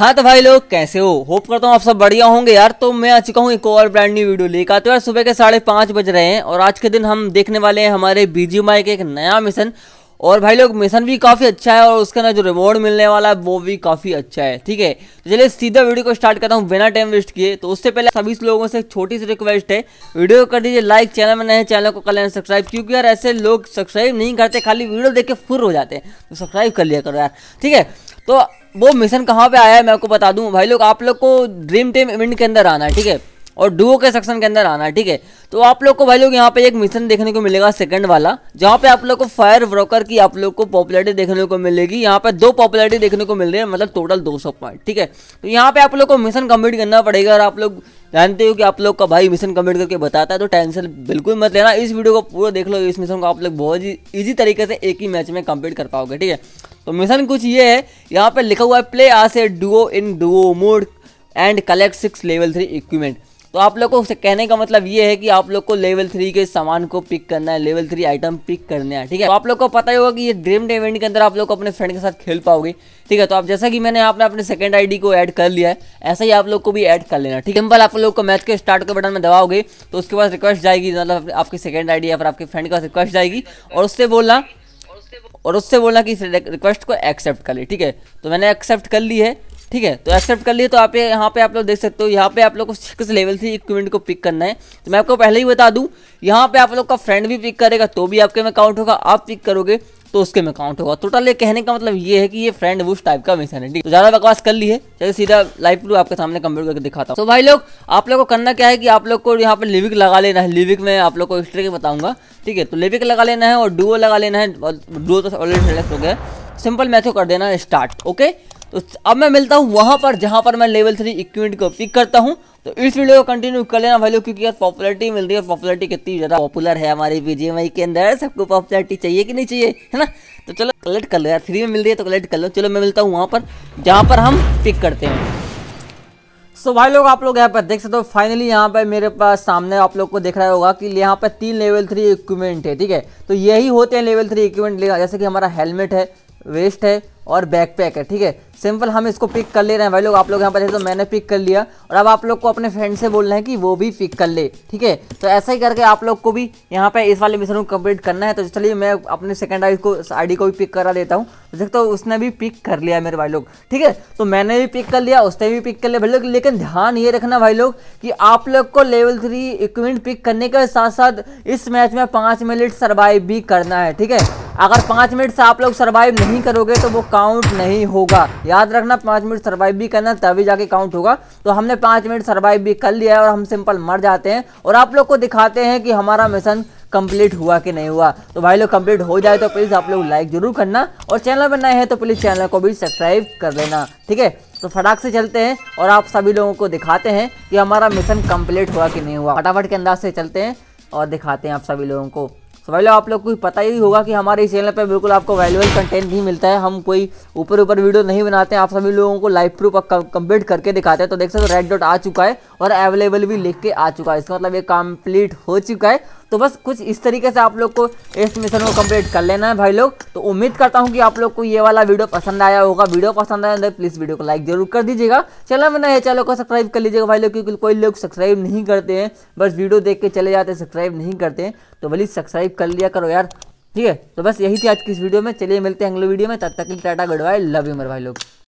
हाँ तो भाई लोग कैसे हो होप करता हूँ आप सब बढ़िया होंगे यार तो मैं आ चुका हूँ एक और ब्रांड न्यू वीडियो लेकर आते यार सुबह के साढ़े पाँच बज रहे हैं और आज के दिन हम देखने वाले हैं हमारे बीजी माई के एक नया मिशन और भाई लोग मिशन भी काफ़ी अच्छा है और उसका ना जो रिवॉर्ड मिलने वाला है वो भी काफ़ी अच्छा है ठीक है तो चलिए सीधा वीडियो को स्टार्ट करता हूँ बिना टाइम वेस्ट किए तो उससे पहले सभी लोगों से एक छोटी सी रिक्वेस्ट है वीडियो कर दीजिए लाइक चैनल में नए चैनल को कर लेना सब्सक्राइब क्योंकि यार ऐसे लोग सब्सक्राइब नहीं करते खाली वीडियो देख के फुर हो जाते हैं तो सब्सक्राइब कर लिया करो यार ठीक है तो वो मिशन कहाँ पे आया है मैं आपको बता दूँ भाई लोग आप लोग को ड्रीम टीम इवेंट के अंदर आना है ठीक है और डुओ के सेक्शन के अंदर आना है ठीक है तो आप लोग को भाई लोग यहाँ पे एक मिशन देखने को मिलेगा सेकंड वाला जहाँ पे आप लोग को फायर ब्रोकर की आप लोग को पॉपुलरिटी देखने को मिलेगी यहाँ पे दो पॉपुलरिटी देखने को मिल रही है मतलब टोटल 200 पॉइंट ठीक है तो यहाँ पे आप लोग को मिशन कम्प्लीट करना पड़ेगा और आप लोग जानते हो कि आप लोग का भाई मिशन कम्प्लीट करके बताता है तो टेंशन बिल्कुल मत लेना इस वीडियो को पूरा देख लो इस मिशन को आप लोग बहुत ही ईजी तरीके से एक ही मैच में कम्प्लीट कर पाओगे ठीक है तो मिशन कुछ ये है यहाँ पे लिखा हुआ है play as a duo in duo mode and collect six level three equipment तो आप लोग को कहने का मतलब ये है कि आप लोग को लेवल थ्री के सामान को पिक करना है लेवल थ्री आइटम पिक करना है ठीक है तो आप लोग को पता ही होगा कि ये ड्रीम डे इवेंट के अंदर आप लोग को अपने फ्रेंड के साथ खेल पाओगे ठीक है तो आप जैसा कि मैंने आपने अपने सेकंड आईडी को ऐड कर लिया है ऐसा ही आप लोग को भी ऐड कर लेना ठीक है सिंपल आप लोग को मैच के स्टार्ट के बटन में दबाओगे तो उसके पास रिक्वेस्ट जाएगी मतलब आपकी सेकंड आई या फिर आपके फ्रेंड के पास रिक्वेस्ट जाएगी और उससे बोलना और उससे बोलना कि इस रिक्वेस्ट को एक्सेप्ट कर ली ठीक है तो मैंने एक्सेप्ट कर ली है ठीक है तो एक्सेप्ट कर लिए तो आप यहाँ पे आप लोग देख सकते हो यहाँ पे आप लोग को किस लेवल से इक्विपमेंट को पिक करना है तो मैं आपको पहले ही बता दूँ यहाँ पे आप लोग का फ्रेंड भी पिक करेगा तो भी आपके में काउंट होगा आप पिक करोगे तो उसके में काउंट होगा टोटल ये कहने का मतलब ये है कि ये फ्रेंड बुश टाइप का मिशन है ठीक तो ज्यादा बकवास कर ली है चलिए सीधा लाइव प्रूफ आपके सामने कंप्यूटर करके दिखाता हूँ तो भाई लोग आप लोग को करना क्या है कि आप लोग को यहाँ पर लिविक लगा लेना है लिविक में आप लोग को इस के बताऊंगा ठीक है तो लिविक लगा लेना है और डुओ लगा लेना है डुओ तो ऑलरेडी सेलेक्ट हो गया सिंपल मैथो कर देना स्टार्ट ओके तो अब मैं मिलता हूँ वहाँ पर जहाँ पर मैं लेवल थ्री इक्विपमेंट को पिक करता हूँ तो इस वीडियो को कंटिन्यू कर लेना भाई लोग क्योंकि यार पॉपुलरिटी मिल रही है पॉपुलरिटी कितनी ज़्यादा पॉपुलर है हमारे बीजेएमआई के अंदर सबको पॉपुलरिटी चाहिए कि नहीं चाहिए है ना तो चलो कलेक्ट कर लो यार फ्री में मिल रही है तो कलेक्ट कर लो चलो मैं मिलता हूँ वहाँ पर जहाँ पर हम पिक करते हैं सो so, भाई लोग आप लोग यहाँ पर देख सकते हो फाइनली यहाँ पर मेरे पास सामने आप लोग को देख रहा होगा कि यहाँ पर तीन लेवल थ्री इक्विपमेंट है ठीक है तो यही होते हैं लेवल थ्री इक्विपमेंट जैसे कि हमारा हेलमेट है वेस्ट है और बैकपैक है ठीक है सिंपल हम इसको पिक कर ले रहे हैं भाई लोग आप लोग यहाँ पर तो मैंने पिक कर लिया और अब आप लोग को अपने फ्रेंड से बोलना है कि वो भी पिक कर ले ठीक है तो ऐसा ही करके आप लोग को भी यहाँ पे इस वाले मिशन को कंप्लीट करना है तो चलिए मैं अपने सेकंड आई को आई को भी पिक करा देता हूँ तो देखते हो उसने भी पिक कर लिया मेरे भाई लोग ठीक है तो मैंने भी पिक कर लिया उसने भी पिक कर लिया भाई लोग लेकिन ध्यान ये रखना भाई लोग कि आप लोग को लेवल थ्री इक्विपमेंट पिक करने के साथ साथ इस मैच में पाँच मिनट सर्वाइव भी करना है ठीक है अगर पाँच मिनट से आप लोग सर्वाइव नहीं करोगे तो वो काउंट नहीं होगा याद रखना पाँच मिनट सर्वाइव भी करना तभी जाके काउंट होगा तो हमने पाँच मिनट सर्वाइव भी कर लिया है और हम सिंपल मर जाते हैं और आप लोग को दिखाते हैं कि हमारा मिशन कंप्लीट हुआ कि नहीं हुआ तो भाई लोग कंप्लीट हो जाए तो प्लीज़ आप लोग लाइक ज़रूर करना और चैनल पर नए हैं तो प्लीज़ चैनल को भी सब्सक्राइब कर लेना ठीक है तो फटाक से चलते हैं और आप सभी लोगों को दिखाते हैं कि हमारा मिशन कम्प्लीट हुआ कि नहीं हुआ फटाफट के अंदाज से चलते हैं और दिखाते हैं आप सभी लोगों को समझ आप लोग को पता ही होगा कि हमारे इस चैनल पर बिल्कुल आपको वैल्यूबल कंटेंट नहीं मिलता है हम कोई ऊपर ऊपर वीडियो नहीं बनाते हैं आप सभी लोगों को लाइव प्रूफ कंप्लीट करके दिखाते हैं तो देख सकते हो रेड डॉट आ चुका है और अवेलेबल भी लिख के आ चुका है इसका मतलब ये कंप्लीट हो चुका है तो बस कुछ इस तरीके से आप लोग को इस मिशन को कंप्लीट कर लेना है भाई लोग तो उम्मीद करता हूँ कि आप लोग को ये वाला वीडियो पसंद आया होगा वीडियो पसंद आया तो प्लीज़ वीडियो को लाइक जरूर कर दीजिएगा चलो मैं नए चैनल को सब्सक्राइब कर लीजिएगा भाई लोग क्योंकि कोई लोग सब्सक्राइब नहीं करते हैं बस वीडियो देख के चले जाते हैं सब्सक्राइब नहीं करते हैं तो भले सब्सक्राइब कर लिया करो यार ठीक है तो बस यही थी आज की इस वीडियो में चलिए मिलते हैं अगले वीडियो में तब तक टाटा गुड बाय लव यू मेरे भाई लोग